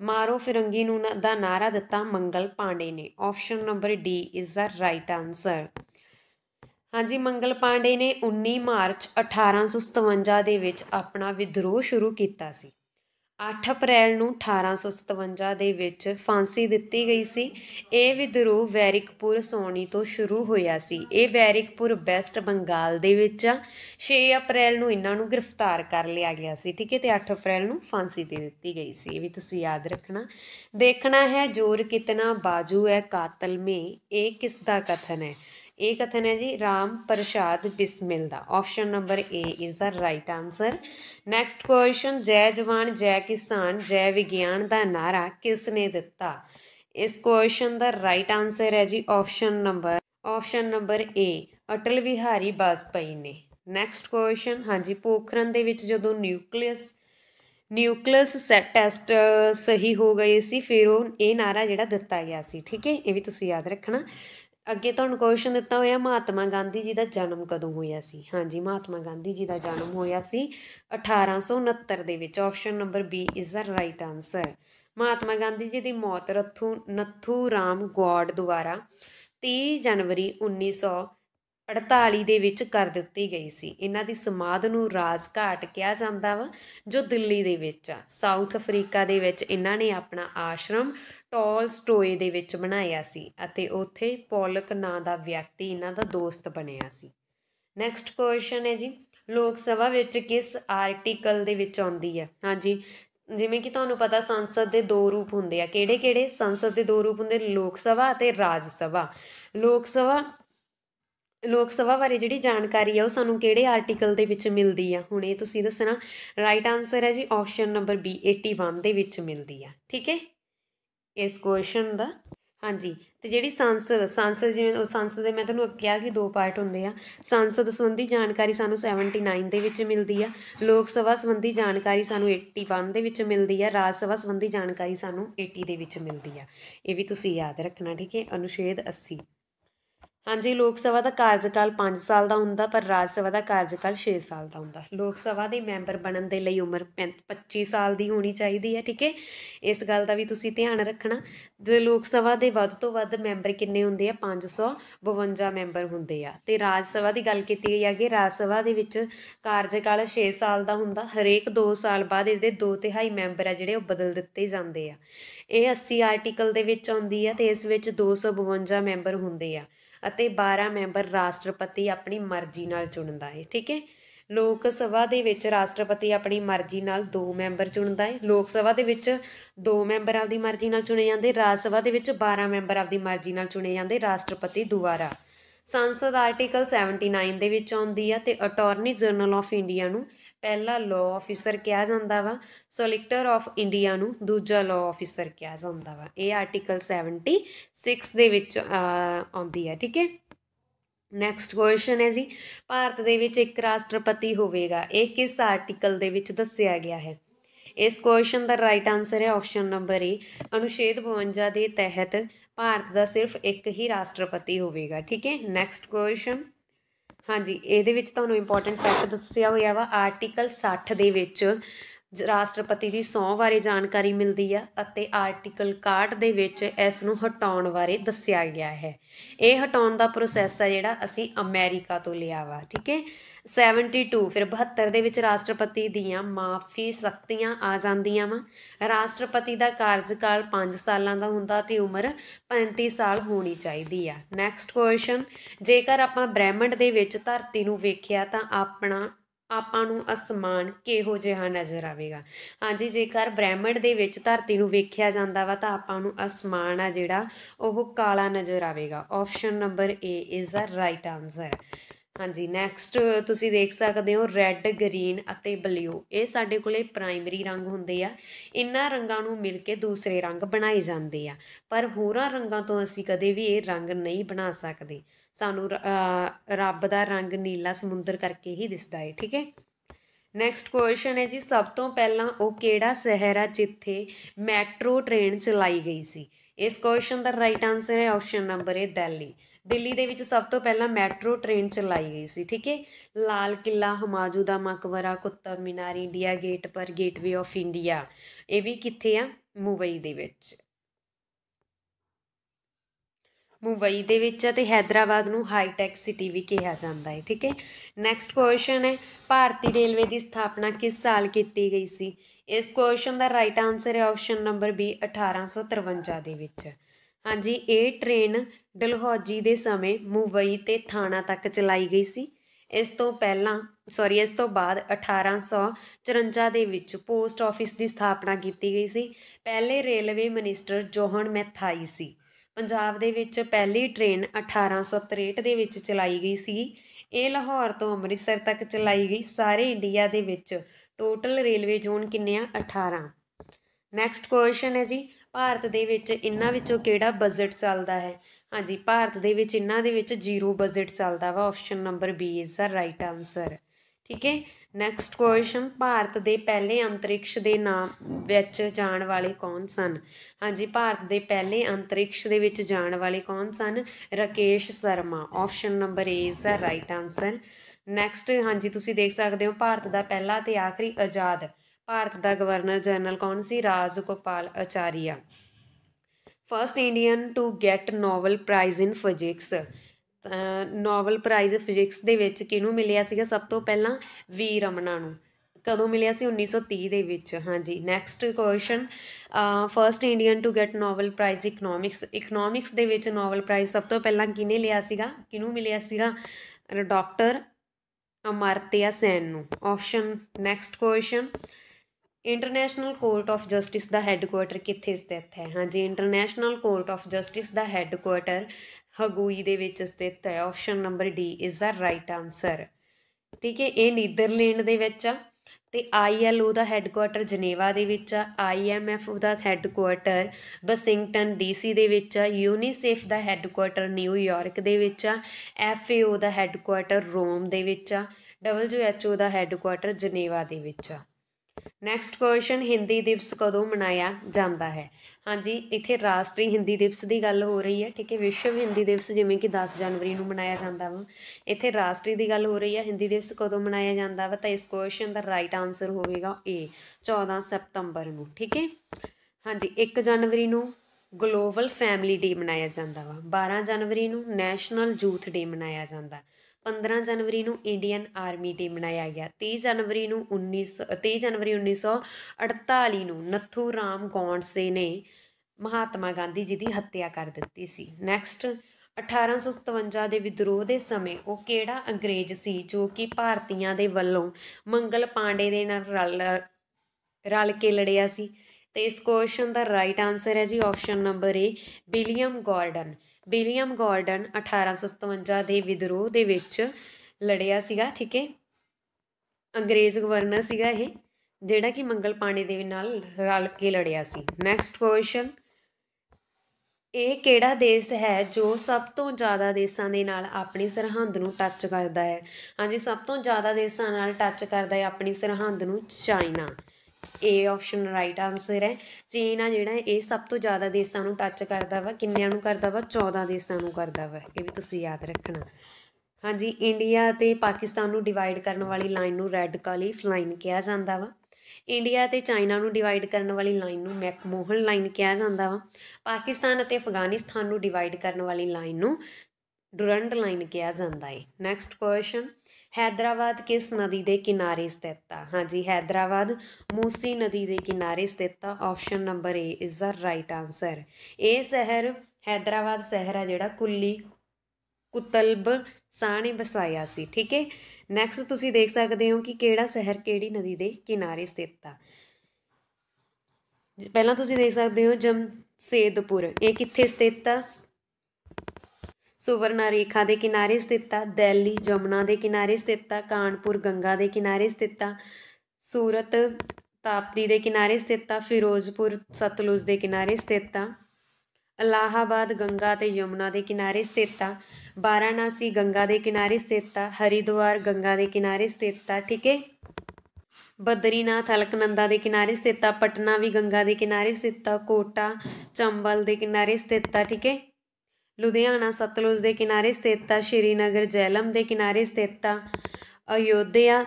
ਮਾਰੋ ਫਿਰੰਗੀ ਨੂੰ ਦਾ ਨਾਰਾ ਦਿੱਤਾ ਮੰਗਲ ਪਾਂਡੇ ਨੇ option number D is the right answer ਹਾਂਜੀ ਮੰਗਲ ਪਾਂਡੇ ਨੇ 19 ਮਾਰਚ 1857 ਦੇ ਵਿੱਚ ਆਪਣਾ ਵਿਦਰੋਹ ਸ਼ੁਰੂ ਕੀਤਾ ਸੀ 8 ਅਪ੍ਰੈਲ ਨੂੰ 1857 ਦੇ ਵਿੱਚ ਫਾਂਸੀ ਦਿੱਤੀ ਗਈ ਸੀ ਇਹ ਵਿਦਰੋਹ ਵੈਰਿਕਪੁਰ ਸੋਣੀ ਤੋਂ ਸ਼ੁਰੂ ਹੋਇਆ ਸੀ ਇਹ ਵੈਰਿਕਪੁਰ ਬੈਸਟ ਬੰਗਾਲ ਦੇ ਵਿੱਚ ਆ 6 ਅਪ੍ਰੈਲ ਨੂੰ ਇਹਨਾਂ ਨੂੰ ਗ੍ਰਿਫਤਾਰ ਕਰ ਲਿਆ ਗਿਆ ਸੀ ਠੀਕ ਹੈ ਤੇ 8 ਅਪ੍ਰੈਲ ਨੂੰ ਫਾਂਸੀ ਦੇ ਦਿੱਤੀ ਗਈ ਸੀ ਇਹ ਵੀ ਤੁਸੀਂ ਯਾਦ ਰੱਖਣਾ ਦੇਖਣਾ ਹੈ ਜ਼ੋਰ ਕਿਤਨਾ ਬਾਜੂ ਹੈ ਕਾਤਲ ਮੇ ਇਹ ਕਿਸ ਦਾ ਕਥਨ ਹੈ ਇਹ ਕਥਨ ਹੈ ਜੀ ਰਾਮ ਪ੍ਰਸ਼ਾਦ ਬਿਸਮਿਲ ਦਾ option number A is a right answer next question ਜੈ ਜਵਾਨ ਜੈ ਕਿਸਾਨ ਜੈ ਵਿਗਿਆਨ ਦਾ ਨਾਰਾ ਕਿਸ ਨੇ ਦਿੱਤਾ ਇਸ ਕੁਐਸਚਨ ਦਾ ਰਾਈਟ ਆਨਸਰ ਹੈ ਜੀ option number option number A Atal Bihari Vajpayee ਨੇ ਨੈਕਸਟ ਕੁਐਸਚਨ ਹਾਂਜੀ ਪੋਖਰਨ ਦੇ ਵਿੱਚ ਜਦੋਂ ਨਿਊਕਲੀਅਸ ਨਿਊਕਲੀਅਸ ਟੈਸਟ ਸਹੀ ਹੋ ਗਏ ਸੀ ਫਿਰ ਉਹ ਇਹ ਨਾਰਾ ਜਿਹੜਾ ਦਿੱਤਾ ਗਿਆ ਸੀ ਠੀਕ ਹੈ ਇਹ ਵੀ ਤੁਸੀਂ ਯਾਦ ਰੱਖਣਾ ਅੱਗੇ ਤੁਹਾਨੂੰ ਕੁਐਸਚਨ ਦਿੱਤਾ ਹੋਇਆ ਮਹਾਤਮਾ ਗਾਂਧੀ ਜੀ ਦਾ ਜਨਮ ਕਦੋਂ ਹੋਇਆ ਸੀ ਹਾਂਜੀ ਮਹਾਤਮਾ ਗਾਂਧੀ ਜੀ ਦਾ ਜਨਮ ਹੋਇਆ ਸੀ 1869 ਦੇ ਵਿੱਚ option number B is the right answer Mahatma Gandhi ji ਦੀ ਮੌਤ ਰਥੂ ਨੱਥੂ ਰਾਮ ਗੌਡ ਦੁਆਰਾ 30 ਜਨਵਰੀ 1900 48 ਦੇ ਵਿੱਚ ਕਰ ਦਿੱਤੀ ਗਈ ਸੀ ਇਹਨਾਂ ਦੀ ਸਮਾਧ ਨੂੰ ਰਾਜਘਾਟ ਕਿਹਾ ਜਾਂਦਾ ਵਾ ਜੋ ਦਿੱਲੀ ਦੇ ਵਿੱਚ ਆ ਸਾਊਥ ਅਫਰੀਕਾ ਦੇ ਵਿੱਚ ਇਹਨਾਂ ਨੇ ਆਪਣਾ ਆਸ਼ਰਮ ਟੋਲ ਸਟੋਏ ਦੇ ਵਿੱਚ ਬਣਾਇਆ ਸੀ ਅਤੇ ਉੱਥੇ ਪੌਲਕ ਨਾਂ ਦਾ ਵਿਅਕਤੀ ਇਹਨਾਂ ਦਾ ਦੋਸਤ ਬਣਿਆ ਸੀ ਨੈਕਸਟ ਕੁਐਸਚਨ ਹੈ ਜੀ ਲੋਕ ਸਭਾ ਵਿੱਚ ਕਿਸ ਆਰਟੀਕਲ ਦੇ ਵਿੱਚ ਆਉਂਦੀ ਹੈ ਹਾਂਜੀ ਜਿਵੇਂ ਕਿ ਤੁਹਾਨੂੰ ਪਤਾ ਸੰਸਦ ਦੇ ਦੋ ਰੂਪ ਹੁੰਦੇ ਆ ਕਿਹੜੇ ਕਿਹੜੇ ਸੰਸਦ ਦੇ ਦੋ ਰੂਪ ਹੁੰਦੇ ਲੋਕ ਸਭਾ ਅਤੇ ਰਾਜ ਸਭਾ ਲੋਕ ਸਭਾ ਲੋਕ ਸਭਾ ਬਾਰੇ ਜਿਹੜੀ ਜਾਣਕਾਰੀ ਆ ਉਹ ਸਾਨੂੰ ਕਿਹੜੇ ਆਰਟੀਕਲ ਦੇ ਵਿੱਚ ਮਿਲਦੀ ਆ ਹੁਣ ਇਹ ਤੁਸੀਂ ਦੱਸਣਾ ਰਾਈਟ ਆਨਸਰ ਹੈ ਜੀ ਆਪਸ਼ਨ ਨੰਬਰ B 81 ਦੇ ਵਿੱਚ ਮਿਲਦੀ ਆ ਠੀਕ ਹੈ ਇਸ ਕੁਐਸਚਨ ਦਾ ਹਾਂਜੀ ਤੇ ਜਿਹੜੀ ਸੰਸਦ ਸੰਸਦ ਜਿਵੇਂ ਉਹ ਸੰਸਦ ਦੇ ਮੈਂ ਤੁਹਾਨੂੰ ਕਿਹਾ ਕਿ ਦੋ ਪਾਰਟ ਹੁੰਦੇ ਆ ਸੰਸਦ ਸੰਬੰਧੀ ਜਾਣਕਾਰੀ ਸਾਨੂੰ 79 ਦੇ ਵਿੱਚ ਮਿਲਦੀ ਆ ਲੋਕ ਸਭਾ ਸੰਬੰਧੀ ਜਾਣਕਾਰੀ ਸਾਨੂੰ 81 ਦੇ ਵਿੱਚ ਮਿਲਦੀ ਆ ਰਾਜ ਸਭਾ ਸੰਬੰਧੀ ਜਾਣਕਾਰੀ ਸਾਨੂੰ 80 ਦੇ ਵਿੱਚ ਮਿਲਦੀ ਆ ਇਹ ਵੀ ਤੁਸੀਂ ਯਾਦ ਰੱਖਣਾ ਠੀਕ ਹੈ ਅਨੁਸ਼ੇਦ 80 ਹਾਂਜੀ ਲੋਕ ਸਭਾ ਦਾ ਕਾਰਜਕਾਲ 5 ਸਾਲ ਦਾ ਹੁੰਦਾ ਪਰ ਰਾਜ ਸਭਾ ਦਾ ਕਾਰਜਕਾਲ 6 ਸਾਲ ਦਾ ਹੁੰਦਾ ਲੋਕ ਸਭਾ ਦੇ ਮੈਂਬਰ ਬਣਨ ਦੇ ਲਈ ਉਮਰ 25 ਸਾਲ ਦੀ ਹੋਣੀ ਚਾਹੀਦੀ ਹੈ ਠੀਕ ਹੈ ਇਸ ਗੱਲ ਦਾ ਵੀ ਤੁਸੀਂ ਧਿਆਨ ਰੱਖਣਾ ਜੇ ਲੋਕ ਸਭਾ ਦੇ ਵੱਧ ਤੋਂ ਵੱਧ ਮੈਂਬਰ ਕਿੰਨੇ ਹੁੰਦੇ ਆ 552 ਮੈਂਬਰ ਹੁੰਦੇ ਆ ਤੇ ਰਾਜ ਸਭਾ ਦੀ ਗੱਲ ਕੀਤੀ ਗਈ ਹੈ ਕਿ ਰਾਜ ਸਭਾ ਦੇ ਵਿੱਚ ਕਾਰਜਕਾਲ 6 ਸਾਲ ਦਾ ਹੁੰਦਾ ਹਰੇਕ 2 ਸਾਲ ਬਾਅਦ ਇਸ ਦੇ 2 ਤਿਹਾਈ ਮੈਂਬਰ ਆ ਜਿਹੜੇ ਉਹ ਬਦਲ ਦਿੱਤੇ ਜਾਂਦੇ ਆ ਇਹ 80 ਆਰਟੀਕਲ ਦੇ ਵਿੱਚ ਆਉਂਦੀ ਆ ਤੇ ਇਸ ਵਿੱਚ 252 ਮੈਂਬਰ ਹੁੰਦੇ ਆ ਅਤੇ 12 ਮੈਂਬਰ ਰਾਸ਼ਟਰਪਤੀ ਆਪਣੀ ਮਰਜ਼ੀ ਨਾਲ ਚੁਣਦਾ ਹੈ ਠੀਕ ਹੈ ਲੋਕ ਸਭਾ ਦੇ ਵਿੱਚ ਰਾਸ਼ਟਰਪਤੀ ਆਪਣੀ ਮਰਜ਼ੀ ਨਾਲ ਦੋ ਮੈਂਬਰ ਚੁਣਦਾ ਹੈ ਲੋਕ ਸਭਾ ਦੇ ਵਿੱਚ ਦੋ ਮੈਂਬਰ ਆਪਦੀ ਮਰਜ਼ੀ ਨਾਲ ਚੁਣੇ ਜਾਂਦੇ ਰਾਜ ਸਭਾ ਦੇ ਵਿੱਚ 12 ਮੈਂਬਰ ਆਪਦੀ ਮਰਜ਼ੀ ਨਾਲ ਚੁਣੇ ਜਾਂਦੇ ਰਾਸ਼ਟਰਪਤੀ ਦੁਆਰਾ ਸੰਸਦ ਆਰਟੀਕਲ 79 ਦੇ ਵਿੱਚ ਆਉਂਦੀ ਆ ਤੇ ਅਟਾਰਨੀ ਜਨਰਲ ਆਫ ਇੰਡੀਆ ਨੂੰ ਪਹਿਲਾ ਲਾਅ ਆਫੀਸਰ ਕਿਹਾ ਜਾਂਦਾ ਵਾ ਸੋਲਿਕਟਰ ਆਫ ਇੰਡੀਆ ਨੂੰ ਦੂਜਾ ਲਾਅ ਆਫੀਸਰ ਕਿਹਾ ਜਾਂਦਾ ਵਾ ਇਹ ਆਰਟੀਕਲ 76 ਦੇ ਵਿੱਚ ਆਉਂਦੀ ਹੈ ਠੀਕ ਹੈ ਨੈਕਸਟ ਕੁਐਸਚਨ ਹੈ ਜੀ ਭਾਰਤ ਦੇ ਵਿੱਚ ਇੱਕ ਰਾਸ਼ਟਰਪਤੀ ਹੋਵੇਗਾ ਇਹ ਕਿਸ ਆਰਟੀਕਲ ਦੇ ਵਿੱਚ ਦੱਸਿਆ ਗਿਆ ਹੈ ਇਸ ਕੁਐਸਚਨ ਦਾ ਰਾਈਟ ਆਨਸਰ ਹੈ ਆਪਸ਼ਨ ਨੰਬਰ ਏ ਅਨੁਛੇਦ 52 ਦੇ ਤਹਿਤ ਭਾਰਤ ਦਾ ਸਿਰਫ ਇੱਕ ਹੀ ਰਾਸ਼ਟਰਪਤੀ ਹੋਵੇਗਾ ਠੀਕ ਹੈ ਨੈਕਸਟ ਕੁਐਸਚਨ ਹਾਂਜੀ ਇਹਦੇ ਵਿੱਚ ਤੁਹਾਨੂੰ ਇੰਪੋਰਟੈਂਟ ਫੈਕਟ ਦੱਸਿਆ ਹੋਇਆ ਵਾ ਆਰਟੀਕਲ 60 ਦੇ ਵਿੱਚ ਰਾਸ਼ਟਰਪਤੀ ਦੀ ਸਹੁੰ ਬਾਰੇ ਜਾਣਕਾਰੀ ਮਿਲਦੀ ਆ ਅਤੇ ਆਰਟੀਕਲ 61 ਦੇ ਵਿੱਚ ਇਸ ਨੂੰ ਹਟਾਉਣ ਬਾਰੇ ਦੱਸਿਆ ਗਿਆ ਹੈ ਇਹ ਹਟਾਉਣ ਦਾ ਪ੍ਰੋਸੈਸ ਆ ਜਿਹੜਾ ਅਸੀਂ ਅਮਰੀਕਾ ਤੋਂ ਲਿਆ ਵਾ ਠੀਕ ਹੈ 72 ਫਿਰ 72 ਦੇ ਵਿੱਚ ਰਾਸ਼ਟਰਪਤੀ ਦੀਆਂ ਮਾਫੀ ਸ਼ਕਤੀਆਂ ਆ ਜਾਂਦੀਆਂ ਵਾ ਰਾਸ਼ਟਰਪਤੀ ਦਾ ਕਾਰਜਕਾਲ 5 ਸਾਲਾਂ ਦਾ ਹੁੰਦਾ ਤੇ ਉਮਰ 35 ਸਾਲ ਹੋਣੀ ਚਾਹੀਦੀ ਆ ਨੈਕਸਟ ਕੁਐਸਚਨ ਜੇਕਰ ਆਪਾਂ ਬ੍ਰਹਿਮੰਡ ਦੇ ਵਿੱਚ ਧਰਤੀ ਨੂੰ ਵੇਖਿਆ ਤਾਂ ਆਪਣਾ ਆਪਾਂ ਨੂੰ ਅਸਮਾਨ ਕਿਹੋ ਜਿਹਾ ਨਜ਼ਰ ਆਵੇਗਾ ਹਾਂਜੀ ਜੇਕਰ ਬ੍ਰਹਿਮੰਡ ਦੇ ਵਿੱਚ ਧਰਤੀ ਨੂੰ ਵੇਖਿਆ ਜਾਂਦਾ ਵਾ ਤਾਂ ਆਪਾਂ ਨੂੰ ਅਸਮਾਨ ਆ ਜਿਹੜਾ ਉਹ ਕਾਲਾ ਨਜ਼ਰ ਆਵੇਗਾ option number A is a right answer ਹਾਂਜੀ ਨੈਕਸਟ ਤੁਸੀਂ ਦੇਖ ਸਕਦੇ ਹੋ ਰੈੱਡ ਗ੍ਰੀਨ ਅਤੇ ਬਲੂ ਇਹ ਸਾਡੇ ਕੋਲੇ ਪ੍ਰਾਇਮਰੀ ਰੰਗ ਹੁੰਦੇ ਆ ਇਨ੍ਹਾਂ ਰੰਗਾਂ ਨੂੰ ਮਿਲ ਕੇ ਦੂਸਰੇ ਰੰਗ ਬਣਾਏ ਜਾਂਦੇ ਆ ਪਰ ਹੋਰਾਂ ਰੰਗਾਂ ਤੋਂ ਅਸੀਂ ਕਦੇ ਵੀ ਇਹ ਰੰਗ ਨਹੀਂ ਬਣਾ ਸਕਦੇ ਸਾਨੂੰ ਰੱਬ ਦਾ ਰੰਗ ਨੀਲਾ ਸਮੁੰਦਰ ਕਰਕੇ ਹੀ ਦਿਸਦਾ ਹੈ ਠੀਕ ਹੈ ਨੈਕਸਟ ਕੁਐਸਚਨ ਹੈ ਜੀ ਸਭ ਤੋਂ ਪਹਿਲਾਂ ਉਹ ਕਿਹੜਾ ਸ਼ਹਿਰ ਹੈ ਜਿੱਥੇ ਮੈਟਰੋ ਟ੍ਰੇਨ ਚਲਾਈ ਗਈ ਸੀ ਇਸ ਕੁਐਸਚਨ ਦਾ ਰਾਈਟ ਆਨਸਰ ਹੈ option number A Delhi Delhi ਦੇ ਵਿੱਚ ਸਭ ਤੋਂ ਪਹਿਲਾਂ ਮੈਟਰੋ ਟ੍ਰੇਨ ਚਲਾਈ ਗਈ ਸੀ ਠੀਕ ਹੈ ਲਾਲ ਕਿਲਾ ਹਮਾਜੂ ਦਾ ਮਕਬਰਾ ਕੁਤਬ ਮਿਨਾਰ ਇੰਡੀਆ ਗੇਟ ਪਰ ਗੇਟਵੇ ਆਫ ਇੰਡੀਆ ਇਹ ਵੀ ਕਿੱਥੇ ਆ ਮੁੰਬਈ ਦੇ ਵਿੱਚ ਮੁੰਬਈ ਦੇ ਵਿੱਚ ਅਤੇ ਹైదరాబాద్ ਨੂੰ ਹਾਈ ਟੈਕ ਸਿਟੀ ਵੀ ਕਿਹਾ ਜਾਂਦਾ ਹੈ ਠੀਕ ਹੈ ਨੈਕਸਟ ਕੁਐਸਚਨ ਹੈ ਭਾਰਤੀ ਰੇਲਵੇ ਦੀ ਸਥਾਪਨਾ ਕਿਸ ਸਾਲ ਕੀਤੀ ਗਈ ਸੀ ਇਸ ਕੁਐਸਚਨ ਦਾ ਰਾਈਟ ਆਨਸਰ ਹੈ ਆਪਸ਼ਨ ਨੰਬਰ B 1853 ਦੇ ਵਿੱਚ ਹਾਂਜੀ ਇਹ ਟ੍ਰੇਨ ਡਲਹੌਜੀ ਦੇ ਸਮੇਂ ਮੁੰਬਈ ਤੇ ਥਾਣਾ ਤੱਕ ਚਲਾਈ ਗਈ ਸੀ ਇਸ ਤੋਂ ਪਹਿਲਾਂ ਸੌਰੀ ਇਸ ਤੋਂ ਬਾਅਦ 1854 ਦੇ ਵਿੱਚ ਪੋਸਟ ਆਫਿਸ ਦੀ ਸਥਾਪਨਾ ਕੀਤੀ ਗਈ ਸੀ ਪਹਿਲੇ ਰੇਲਵੇ ਮਿਨਿਸਟਰ ਜੋਹਨ ਮੈਥਾਈ ਸੀ ਪੰਜਾਬ ਦੇ ਵਿੱਚ ਪਹਿਲੀ ਟ੍ਰੇਨ 1863 ਦੇ ਵਿੱਚ ਚਲਾਈ ਗਈ ਸੀ ਇਹ ਲਾਹੌਰ ਤੋਂ ਅੰਮ੍ਰਿਤਸਰ ਤੱਕ ਚਲਾਈ ਗਈ ਸਾਰੇ ਇੰਡੀਆ ਦੇ ਵਿੱਚ ਟੋਟਲ ਰੇਲਵੇ ਜ਼ੋਨ ਕਿੰਨੇ ਆ 18 ਨੈਕਸਟ ਕੁਐਸਚਨ ਹੈ ਜੀ ਭਾਰਤ ਦੇ ਵਿੱਚ ਇਹਨਾਂ ਵਿੱਚੋਂ ਕਿਹੜਾ ਬਜਟ ਚੱਲਦਾ ਹੈ ਹਾਂਜੀ ਭਾਰਤ ਦੇ ਵਿੱਚ ਇਹਨਾਂ ਦੇ ਵਿੱਚ ਜ਼ੀਰੋ ਬਜਟ ਚੱਲਦਾ ਵਾ option number B is the right answer ਠੀਕ ਹੈ ਨੈਕਸਟ ਕੁਐਸਚਨ ਭਾਰਤ ਦੇ ਪਹਿਲੇ ਅੰਤਰਿਕਸ਼ ਦੇ ਨਾਮ ਵਿੱਚ ਜਾਣ ਵਾਲੇ ਕੌਣ ਸਨ ਹਾਂਜੀ ਭਾਰਤ ਦੇ ਪਹਿਲੇ ਅੰਤਰਿਕਸ਼ ਦੇ ਵਿੱਚ ਜਾਣ ਵਾਲੇ ਕੌਣ ਸਨ Rakesh Sharma option number A is the right answer next ਹਾਂਜੀ ਤੁਸੀਂ ਦੇਖ ਸਕਦੇ ਹੋ ਭਾਰਤ ਦਾ ਪਹਿਲਾ ਤੇ ਆਖਰੀ ਆਜ਼ਾਦ ਭਾਰਤ ਦਾ ਗਵਰਨਰ ਜਨਰਲ ਕੌਣ ਸੀ Rajagopalachari first Indian to get Nobel prize in physics Nobel prize physics ਦੇ ਵਿੱਚ ਕਿਹਨੂੰ ਮਿਲਿਆ ਸੀਗਾ ਸਭ ਤੋਂ ਪਹਿਲਾਂ ਵੀ ਰਮਨਾ ਨੂੰ ਕਦੋਂ ਮਿਲਿਆ ਸੀ 1930 ਦੇ ਵਿੱਚ ਹਾਂਜੀ next question first Indian to get Nobel prize economics economics ਦੇ ਵਿੱਚ ਨੋਬਲ ਪ੍ਰਾਈਜ਼ ਸਭ ਤੋਂ ਪਹਿਲਾਂ ਕਿਹਨੇ ਲਿਆ ਸੀਗਾ ਕਿਹਨੂੰ ਮਿਲਿਆ ਸੀਗਾ ਡਾਕਟਰ ਅਮਰਤਿਆ ਸੈਨ ਨੂੰ option next question international court of justice ਦਾ ਹੈੱਡਕੁਆਰਟਰ ਕਿੱਥੇ ਸਥਿਤ ਹੈ ਹਾਂਜੀ ਇੰਟਰਨੈਸ਼ਨਲ ਕੋਰਟ ਆਫ ਜਸਟਿਸ ਦਾ ਹੈੱਡਕੁਆਰਟਰ ਹਗੂਈ ਦੇ ਵਿੱਚ ਸਥਿਤ ਹੈ option number D is the right answer ਠੀਕ ਹੈ ਇਹ ਨੀਦਰਲੈਂਡ ਦੇ ਵਿੱਚ ਆ ਤੇ ਆਈਐਲਓ ਦਾ ਹੈੱਡਕੁਆਟਰ ਜਨੇਵਾ ਦੇ ਵਿੱਚ ਆ ਆਈਐਮਐਫ ਦਾ ਹੈੱਡਕੁਆਟਰ ਵਾਸ਼ਿੰਗਟਨ ਡੀਸੀ ਦੇ ਵਿੱਚ ਆ ਯੂਨੀਸੇਫ ਦਾ ਹੈੱਡਕੁਆਟਰ ਨਿਊਯਾਰਕ ਦੇ ਵਿੱਚ ਆ ਐਫਏਓ ਦਾ ਹੈੱਡਕੁਆਟਰ ਰੋਮ ਦੇ ਵਿੱਚ ਆ ਡਬਲਯੂਐਚਓ ਦਾ ਹੈੱਡਕੁਆਟਰ ਜਨੇਵਾ ਦੇ ਵਿੱਚ ਆ ਨੈਕਸਟ ਕੁਐਸਚਨ ਹਿੰਦੀ ਦਿਵਸ ਕਦੋਂ ਮਨਾਇਆ ਜਾਂਦਾ ਹੈ ਹਾਂਜੀ ਇੱਥੇ ਰਾਸ਼ਟਰੀ ਹਿੰਦੀ ਦਿਵਸ ਦੀ ਗੱਲ ਹੋ ਰਹੀ ਹੈ ਠੀਕ ਹੈ ਵਿਸ਼ਵ ਹਿੰਦੀ ਦਿਵਸ ਜਿਵੇਂ ਕਿ 10 ਜਨਵਰੀ ਨੂੰ ਮਨਾਇਆ ਜਾਂਦਾ ਵਾ ਇੱਥੇ ਰਾਸ਼ਟਰੀ ਦੀ ਗੱਲ ਹੋ ਰਹੀ ਹੈ ਹਿੰਦੀ ਦਿਵਸ ਕਦੋਂ ਮਨਾਇਆ ਜਾਂਦਾ ਵਾ ਤਾਂ ਇਸ ਕੁਐਸਚਨ ਦਾ ਰਾਈਟ ਆਨਸਰ ਹੋਵੇਗਾ ਏ 14 ਸਤੰਬਰ ਨੂੰ ਠੀਕ ਹੈ ਹਾਂਜੀ 1 ਜਨਵਰੀ ਨੂੰ ਗਲੋਬਲ ਫੈਮਿਲੀ ਡੇ ਮਨਾਇਆ ਜਾਂਦਾ ਵਾ 12 ਜਨਵਰੀ ਨੂੰ ਨੈਸ਼ਨਲ ਯੂਥ ਡੇ ਮਨਾਇਆ ਜਾਂਦਾ 15 ਜਨਵਰੀ ਨੂੰ ਇੰਡੀਅਨ ਆਰਮੀ ਡੇ ਮਨਾਇਆ ਗਿਆ 30 ਜਨਵਰੀ ਨੂੰ 19 23 ਜਨਵਰੀ 1948 ਨੂੰ ਨੱਥੂ ਰਾਮ ਗੌਂਡਸੇ ਨੇ ਮਹਾਤਮਾ ਗਾਂਧੀ ਜੀ ਦੀ ਹੱਤਿਆ ਕਰ ਦਿੱਤੀ ਸੀ ਨੈਕਸਟ 1857 ਦੇ ਵਿਦਰੋਹ ਦੇ ਸਮੇਂ ਉਹ ਕਿਹੜਾ ਅੰਗਰੇਜ਼ ਸੀ ਜੋ ਕਿ ਭਾਰਤੀਆਂ ਦੇ ਵੱਲੋਂ ਮੰਗਲ ਪਾਂਡੇ ਦੇ ਨਾਲ ਰਲ ਰਲ ਕੇ ਲੜਿਆ ਸੀ ਤੇ ਇਸ ਕੁਐਸਚਨ ਦਾ ਰਾਈਟ ਆਨਸਰ ਹੈ ਜੀ option number A William Gordon William Gordon 1857 ਦੇ ਵਿਦਰੋਹ ਦੇ ਵਿੱਚ ਲੜਿਆ ਸੀਗਾ ਠੀਕ ਹੈ ਅੰਗਰੇਜ਼ ਗਵਰਨਰ ਸੀਗਾ ਇਹ ਜਿਹੜਾ ਕਿ ਮੰਗਲ ਪਾਣੀ ਦੇ ਨਾਲ ਰਲ ਕੇ ਲੜਿਆ ਸੀ ਨੈਕਸਟ ਕੁਐਸਚਨ ਇਹ ਕਿਹੜਾ ਦੇਸ਼ ਹੈ ਜੋ ਸਭ ਤੋਂ ਜ਼ਿਆਦਾ ਦੇਸ਼ਾਂ ਦੇ ਨਾਲ ਆਪਣੀ ਸਰਹੰਦ ਨੂੰ ਟੱਚ ਕਰਦਾ ਹੈ ਹਾਂਜੀ ਸਭ ਤੋਂ ਜ਼ਿਆਦਾ ਦੇਸ਼ਾਂ ਨਾਲ ਟੱਚ ਕਰਦਾ ਹੈ ਆਪਣੀ ਸਰਹੰਦ ਨੂੰ ਚਾਈਨਾ ਏ ਆਪਸ਼ਨ ਰਾਈਟ ਆਨਸਰ ਹੈ ਚੀਨ ਆ ਜਿਹੜਾ ਇਹ ਸਭ ਤੋਂ ਜ਼ਿਆਦਾ ਦੇਸ਼ਾਂ ਨੂੰ ਟੱਚ ਕਰਦਾ ਵਾ ਕਿੰਨਿਆਂ ਨੂੰ ਕਰਦਾ ਵਾ 14 ਦੇਸ਼ਾਂ ਨੂੰ ਕਰਦਾ ਵਾ ਇਹ ਵੀ ਤੁਸੀਂ ਯਾਦ ਰੱਖਣਾ ਹਾਂਜੀ ਇੰਡੀਆ ਤੇ ਪਾਕਿਸਤਾਨ ਨੂੰ ਡਿਵਾਈਡ ਕਰਨ ਵਾਲੀ ਲਾਈਨ ਨੂੰ ਰੈੱਡ ਕਾਲੀਫ ਲਾਈਨ ਕਿਹਾ ਜਾਂਦਾ ਵਾ ਇੰਡੀਆ ਤੇ ਚਾਈਨਾ ਨੂੰ ਡਿਵਾਈਡ ਕਰਨ ਵਾਲੀ ਲਾਈਨ ਨੂੰ ਮੈਕਮੋਹਨ ਲਾਈਨ ਕਿਹਾ ਜਾਂਦਾ ਵਾ ਪਾਕਿਸਤਾਨ ਅਤੇ ਅਫਗਾਨਿਸਤਾਨ ਨੂੰ ਡਿਵਾਈਡ ਕਰਨ ਵਾਲੀ ਲਾਈਨ ਨੂੰ ਡੁਰੰਡ ਲਾਈਨ ਕਿਹਾ ਜਾਂਦਾ ਹੈ ਨੈਕਸਟ ਕੁਐਸਚਨ ਹੈਦਰਾਬਾਦ ਕਿਸ ਨਦੀ ਦੇ ਕਿਨਾਰੇ ਸਥਿਤ ਆ ਹਾਂਜੀ ਹੈਦਰਾਬਾਦ ਮੂਸੀ ਨਦੀ ਦੇ ਕਿਨਾਰੇ ਸਥਿਤ ਆ option number A is the right answer ਇਹ ਸ਼ਹਿਰ ਹੈਦਰਾਬਾਦ ਸ਼ਹਿਰ ਆ ਜਿਹੜਾ ਕੁੱਲੀ ਕੁਤਲਬ ਸਾਹ ਬਸਾਇਆ ਸੀ ਠੀਕ ਹੈ ਨੈਕਸਟ ਤੁਸੀਂ ਦੇਖ ਸਕਦੇ ਹੋ ਕਿ ਕਿਹੜਾ ਸ਼ਹਿਰ ਕਿਹੜੀ ਨਦੀ ਦੇ ਕਿਨਾਰੇ ਸਥਿਤ ਆ ਪਹਿਲਾਂ ਤੁਸੀਂ ਦੇਖ ਸਕਦੇ ਹੋ ਜਮ ਸੇਦਪੁਰ ਇਹ ਕਿੱਥੇ ਸਥਿਤ ਆ ਸੁਵਰਨਾ ਰੇਖਾ ਦੇ ਕਿਨਾਰੇ ਸਥਿਤ ਆ ਦਿੱਲੀ ਜਮਨਾ ਦੇ ਕਿਨਾਰੇ ਸਥਿਤ ਆ ਕਾਨਪੁਰ ਗੰਗਾ ਦੇ ਕਿਨਾਰੇ ਸਥਿਤ ਆ ਸੂਰਤ ਤਾਪਦੀ ਦੇ ਕਿਨਾਰੇ ਸਥਿਤ ਆ ਫਿਰੋਜ਼ਪੁਰ ਸਤਲੁਜ ਦੇ ਕਿਨਾਰੇ ਸਥਿਤ ਆ ਅਲਾਹਾਬਾਦ ਗੰਗਾ ਤੇ ਯਮਨਾ ਦੇ ਕਿਨਾਰੇ ਸਥਿਤ ਆ ਵਾਰਾਣਸੀ ਗੰਗਾ ਦੇ ਕਿਨਾਰੇ ਸਥਿਤ ਆ ਹਰਿਦੁਆਰ ਗੰਗਾ ਦੇ ਕਿਨਾਰੇ ਸਥਿਤ ਆ ਠੀਕ ਹੈ ਬਦਰੀਨਾਥ ਹਲਕਨੰਦਾ ਦੇ ਕਿਨਾਰੇ ਸਥਿਤ ਆ ਪਟਨਾ ਵੀ ਗੰਗਾ ਦੇ ਕਿਨਾਰੇ ਸਥਿਤ ਆ ਕੋਟਾ ਚੰਬਲ ਦੇ ਕਿਨਾਰੇ ਸਥਿਤ ਆ ਠੀਕ ਹੈ ਲੁਧਿਆਣਾ ਸਤਲੁਜ ਦੇ ਕਿਨਾਰੇ ਸਥਿਤ ਆ ਸ਼੍ਰੀਨਗਰ ਜੈਲਮ ਦੇ ਕਿਨਾਰੇ ਸਥਿਤ ਆ ਅਯੋਧਿਆ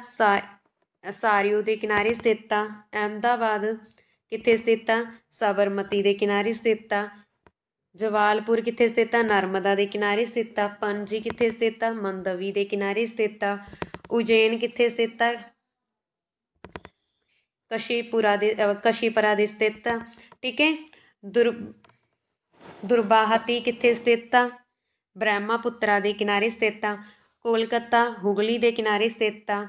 ਸਾਰਿਓ ਦੇ ਕਿਨਾਰੇ ਸਥਿਤ ਆ ਅਹਮਦਾਬਾਦ ਕਿੱਥੇ ਸਥਿਤ ਆ ਸਬਰਮਤੀ ਦੇ ਕਿਨਾਰੇ ਸਥਿਤ ਆ ਜਵਾਲਪੁਰ ਕਿੱਥੇ ਸਥਿਤ ਆ ਨਰਮਦਾ ਦੇ ਕਿਨਾਰੇ ਸਥਿਤ ਆ ਪੰਜੀ ਕਿੱਥੇ ਸਥਿਤ ਆ ਮੰਦਵੀ ਦੇ ਕਿਨਾਰੇ ਸਥਿਤ ਆ ਉਜੈਨ ਕਿੱਥੇ ਸਥਿਤ ਆ ਕਸ਼ੀਪੁਰਾ ਦੇ ਕਸ਼ੀਪਰਾ ਦੇ ਸਥਿਤ ਠੀਕ ਹੈ ਦੁਰ ਦੁਰਬਾਹਤੀ ਕਿੱਥੇ ਸਥਿਤ ਆ ਬ੍ਰਹਮਾਪੁੱਤਰਾ ਦੇ ਕਿਨਾਰੇ ਸਥਿਤ ਆ ਕੋਲਕਾਤਾ ਹੁਗਲੀ ਦੇ ਕਿਨਾਰੇ ਸਥਿਤ ਆ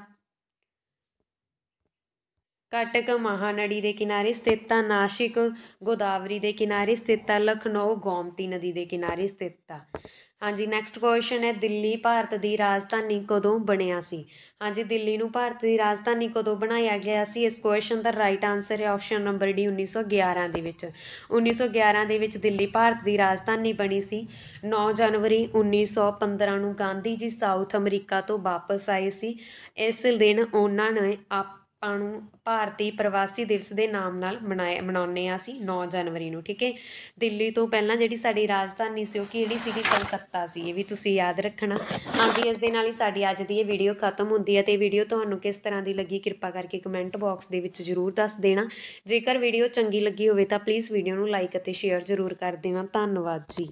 ਕਟਕ ਮਹਾਨੜੀ ਦੇ ਕਿਨਾਰੇ ਸਥਿਤ ਆ ਨਾਸ਼ਿਕ ਗੋਦਾਵਰੀ ਦੇ ਕਿਨਾਰੇ ਸਥਿਤ ਆ ਲਖਨਊ ਗੋਮਤੀ ਨਦੀ ਦੇ ਕਿਨਾਰੇ ਸਥਿਤ ਆ ਹਾਂਜੀ ਨੈਕਸਟ ਕੁਐਸਚਨ ਹੈ ਦਿੱਲੀ ਭਾਰਤ ਦੀ ਰਾਜਧਾਨੀ ਕਦੋਂ ਬਣਿਆ ਸੀ ਹਾਂਜੀ ਦਿੱਲੀ ਨੂੰ ਭਾਰਤ ਦੀ ਰਾਜਧਾਨੀ ਕਦੋਂ ਬਣਾਇਆ ਗਿਆ ਸੀ ਇਸ ਕੁਐਸਚਨ ਦਾ ਰਾਈਟ ਆਨਸਰ ਹੈ ਆਪਸ਼ਨ ਨੰਬਰ ਡੀ 1911 ਦੇ ਵਿੱਚ 1911 ਦੇ ਵਿੱਚ ਦਿੱਲੀ ਭਾਰਤ ਦੀ ਰਾਜਧਾਨੀ ਬਣੀ ਸੀ 9 ਜਨਵਰੀ 1915 ਨੂੰ ਗਾਂਧੀ ਜੀ ਸਾਊਥ ਅਮਰੀਕਾ ਤੋਂ ਵਾਪਸ ਆਏ ਸੀ ਇਸ ਦਿਨ ਉਹਨਾਂ ਨੇ ਆਪ ਆਪਾਂ ਨੂੰ ਭਾਰਤੀ ਪ੍ਰਵਾਸੀ ਦਿਵਸ ਦੇ ਨਾਮ ਨਾਲ ਮਨਾਏ ਮਨਾਉਨੇ ਆ ਸੀ 9 ਜਨਵਰੀ ਨੂੰ ਠੀਕ ਹੈ ਦਿੱਲੀ ਤੋਂ ਪਹਿਲਾਂ ਜਿਹੜੀ ਸਾਡੀ ਰਾਜਧਾਨੀ ਸੀ ਉਹ ਕਿਹੜੀ ਸੀਗੀ ਕਲਕੱਤਾ ਸੀ ਇਹ ਵੀ ਤੁਸੀਂ ਯਾਦ ਰੱਖਣਾ ਹਾਂਜੀ ਇਸ ਦੇ ਨਾਲ ਹੀ ਸਾਡੀ ਅੱਜ ਦੀ ਇਹ ਵੀਡੀਓ ਖਤਮ ਹੁੰਦੀ ਹੈ ਤੇ ਵੀਡੀਓ ਤੁਹਾਨੂੰ ਕਿਸ ਤਰ੍ਹਾਂ ਦੀ ਲੱਗੀ ਕਿਰਪਾ ਕਰਕੇ ਕਮੈਂਟ ਬਾਕਸ ਦੇ ਵਿੱਚ ਜ਼ਰੂਰ ਦੱਸ ਦੇਣਾ ਜੇਕਰ ਵੀਡੀਓ ਚੰਗੀ ਲੱਗੀ ਹੋਵੇ ਤਾਂ ਪਲੀਜ਼ ਵੀਡੀਓ ਨੂੰ ਲਾਈਕ ਅਤੇ ਸ਼ੇਅਰ ਜ਼ਰੂਰ ਕਰ ਦੇਣਾ ਧੰਨਵਾਦ ਜੀ